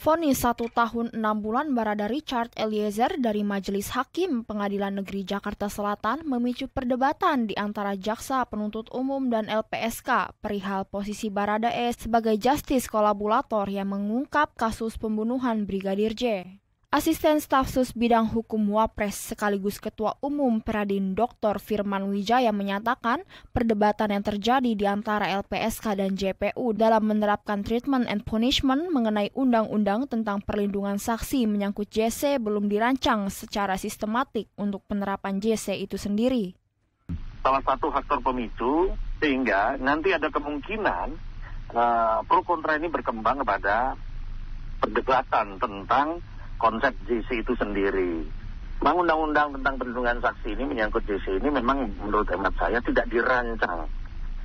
Fonis satu tahun enam bulan barada Richard Eliezer dari Majelis Hakim Pengadilan Negeri Jakarta Selatan memicu perdebatan di antara jaksa penuntut umum dan LPSK perihal posisi barada E sebagai justice kolaborator yang mengungkap kasus pembunuhan Brigadir J. Asisten Staf Sus Bidang Hukum Wapres sekaligus Ketua Umum Peradin Dr. Firman Wijaya menyatakan perdebatan yang terjadi di antara LPSK dan JPU dalam menerapkan treatment and punishment mengenai undang-undang tentang perlindungan saksi menyangkut JC belum dirancang secara sistematik untuk penerapan JC itu sendiri. Salah satu faktor pemicu sehingga nanti ada kemungkinan uh, pro kontra ini berkembang kepada perdebatan tentang konsep JC itu sendiri. Memang undang-undang tentang perlindungan saksi ini menyangkut JC ini memang menurut hemat saya tidak dirancang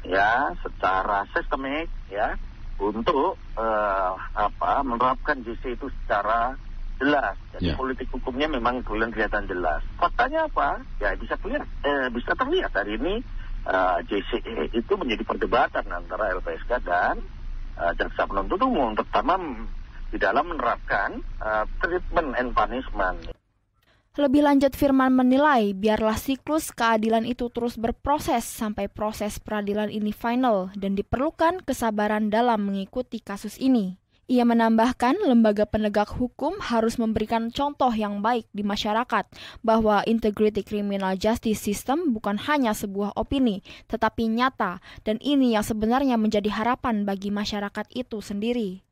ya secara sistemik ya untuk uh, apa menerapkan JC itu secara jelas. Jadi yeah. politik hukumnya memang kemudian kelihatan jelas. Faktanya apa? Ya bisa terlihat, eh, bisa terlihat hari ini uh, eh, JCE itu menjadi perdebatan antara LPSK dan uh, jaksa penuntut umum, terutama di dalam menerapkan uh, treatment and punishment. Lebih lanjut Firman menilai, biarlah siklus keadilan itu terus berproses sampai proses peradilan ini final dan diperlukan kesabaran dalam mengikuti kasus ini. Ia menambahkan, lembaga penegak hukum harus memberikan contoh yang baik di masyarakat bahwa integrity criminal justice system bukan hanya sebuah opini, tetapi nyata, dan ini yang sebenarnya menjadi harapan bagi masyarakat itu sendiri.